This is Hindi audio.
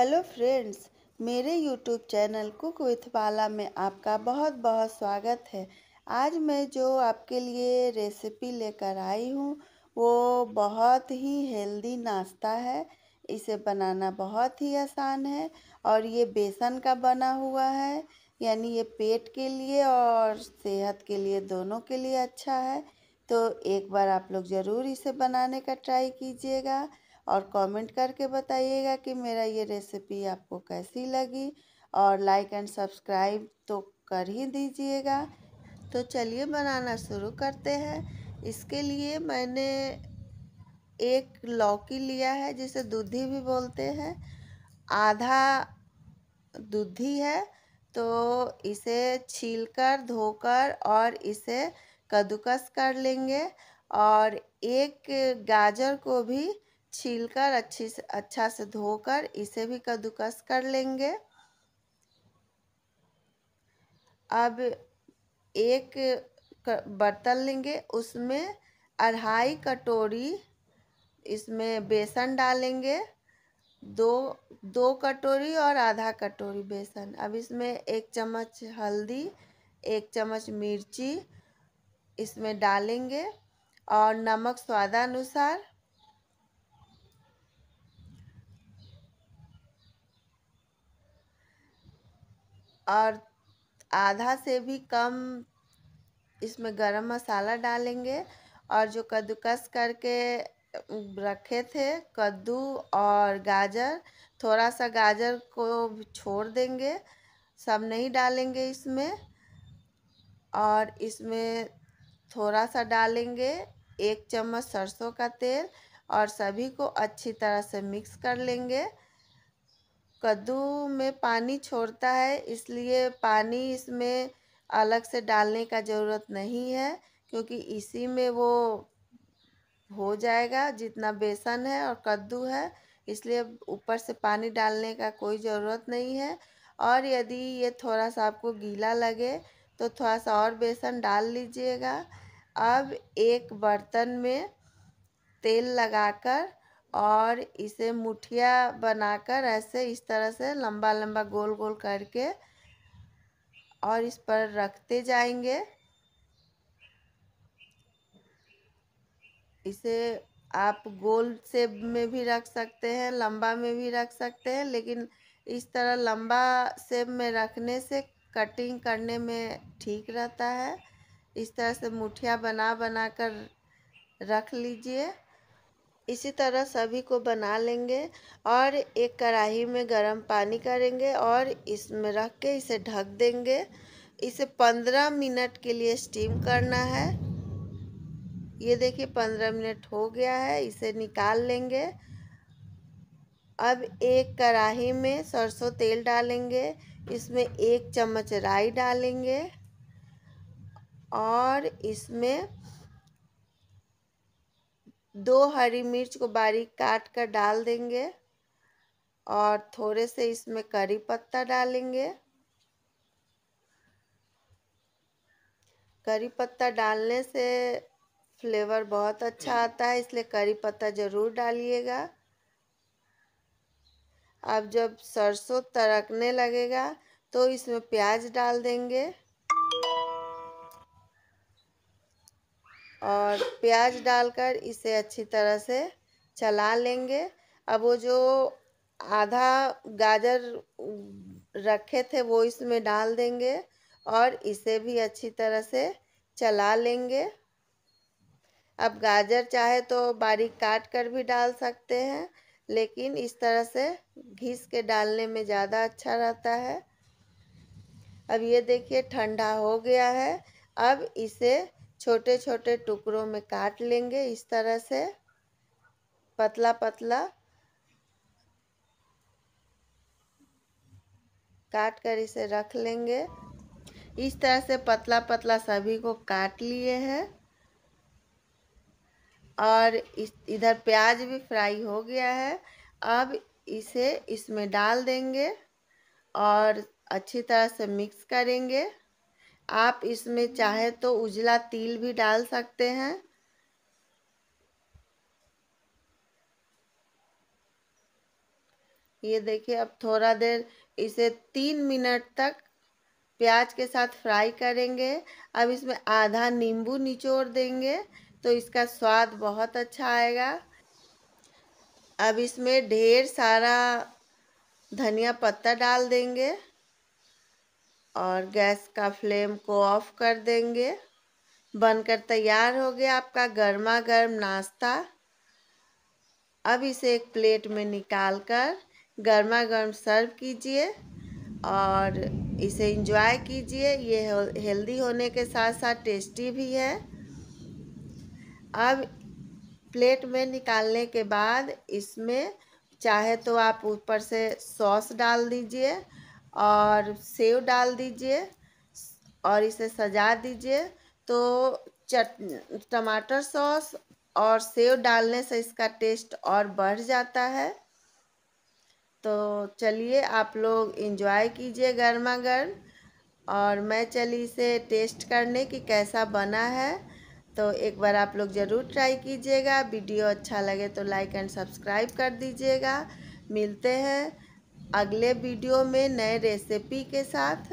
हेलो फ्रेंड्स मेरे YouTube channel cook with Bala में आपका बहुत बहुत स्वागत है आज मैं जो आपके लिए रेसिपी लेकर आई हूँ वो बहुत ही हेल्दी नाश्ता है इसे बनाना बहुत ही आसान है और ये बेसन का बना हुआ है यानी ये पेट के लिए और सेहत के लिए दोनों के लिए अच्छा है तो एक बार आप लोग ज़रूर इसे बनाने का ट्राई कीजिएगा और कमेंट करके बताइएगा कि मेरा ये रेसिपी आपको कैसी लगी और लाइक एंड सब्सक्राइब तो कर ही दीजिएगा तो चलिए बनाना शुरू करते हैं इसके लिए मैंने एक लौकी लिया है जिसे दूधी भी बोलते हैं आधा दूधी है तो इसे छीलकर धोकर और इसे कद्दूकस कर लेंगे और एक गाजर को भी छीलकर अच्छी से अच्छा से धोकर इसे भी कद्दूकस कर लेंगे अब एक बर्तन लेंगे उसमें अढ़ाई कटोरी इसमें बेसन डालेंगे दो दो कटोरी और आधा कटोरी बेसन अब इसमें एक चम्मच हल्दी एक चम्मच मिर्ची इसमें डालेंगे और नमक स्वादानुसार और आधा से भी कम इसमें गरम मसाला डालेंगे और जो कद्दूकस करके रखे थे कद्दू और गाजर थोड़ा सा गाजर को छोड़ देंगे सब नहीं डालेंगे इसमें और इसमें थोड़ा सा डालेंगे एक चम्मच सरसों का तेल और सभी को अच्छी तरह से मिक्स कर लेंगे कद्दू में पानी छोड़ता है इसलिए पानी इसमें अलग से डालने का ज़रूरत नहीं है क्योंकि इसी में वो हो जाएगा जितना बेसन है और कद्दू है इसलिए ऊपर से पानी डालने का कोई ज़रूरत नहीं है और यदि ये थोड़ा सा आपको गीला लगे तो थोड़ा सा और बेसन डाल लीजिएगा अब एक बर्तन में तेल लगाकर और इसे मुठिया बनाकर ऐसे इस तरह से लंबा लंबा गोल गोल करके और इस पर रखते जाएंगे इसे आप गोल सेप में भी रख सकते हैं लंबा में भी रख सकते हैं लेकिन इस तरह लंबा सेप में रखने से कटिंग करने में ठीक रहता है इस तरह से मुठिया बना बना कर रख लीजिए इसी तरह सभी को बना लेंगे और एक कढ़ाई में गरम पानी करेंगे और इसमें रख के इसे ढक देंगे इसे पंद्रह मिनट के लिए स्टीम करना है ये देखिए पंद्रह मिनट हो गया है इसे निकाल लेंगे अब एक कढ़ाई में सरसों तेल डालेंगे इसमें एक चम्मच राई डालेंगे और इसमें दो हरी मिर्च को बारीक काट कर डाल देंगे और थोड़े से इसमें करी पत्ता डालेंगे करी पत्ता डालने से फ्लेवर बहुत अच्छा आता है इसलिए करी पत्ता ज़रूर डालिएगा अब जब सरसों तरकने लगेगा तो इसमें प्याज डाल देंगे और प्याज डालकर इसे अच्छी तरह से चला लेंगे अब वो जो आधा गाजर रखे थे वो इसमें डाल देंगे और इसे भी अच्छी तरह से चला लेंगे अब गाजर चाहे तो बारीक काट कर भी डाल सकते हैं लेकिन इस तरह से घिस के डालने में ज़्यादा अच्छा रहता है अब ये देखिए ठंडा हो गया है अब इसे छोटे छोटे टुकड़ों में काट लेंगे इस तरह से पतला पतला काट कर इसे रख लेंगे इस तरह से पतला पतला सभी को काट लिए हैं और इस इधर प्याज भी फ्राई हो गया है अब इसे इसमें डाल देंगे और अच्छी तरह से मिक्स करेंगे आप इसमें चाहे तो उजला तिल भी डाल सकते हैं ये देखिए अब थोड़ा देर इसे तीन मिनट तक प्याज के साथ फ्राई करेंगे अब इसमें आधा नींबू निचोड़ देंगे तो इसका स्वाद बहुत अच्छा आएगा अब इसमें ढेर सारा धनिया पत्ता डाल देंगे और गैस का फ्लेम को ऑफ कर देंगे बनकर तैयार हो गया आपका गर्मा गर्म नाश्ता अब इसे एक प्लेट में निकाल कर गर्मा गर्म सर्व कीजिए और इसे इंजॉय कीजिए ये हेल्दी होने के साथ साथ टेस्टी भी है अब प्लेट में निकालने के बाद इसमें चाहे तो आप ऊपर से सॉस डाल दीजिए और सेव डाल दीजिए और इसे सजा दीजिए तो चट टमाटर सॉस और सेव डालने से इसका टेस्ट और बढ़ जाता है तो चलिए आप लोग इन्जॉय कीजिए गर्मा गर्म और मैं चली इसे टेस्ट करने कि कैसा बना है तो एक बार आप लोग ज़रूर ट्राई कीजिएगा वीडियो अच्छा लगे तो लाइक एंड सब्सक्राइब कर दीजिएगा मिलते हैं अगले वीडियो में नए रेसिपी के साथ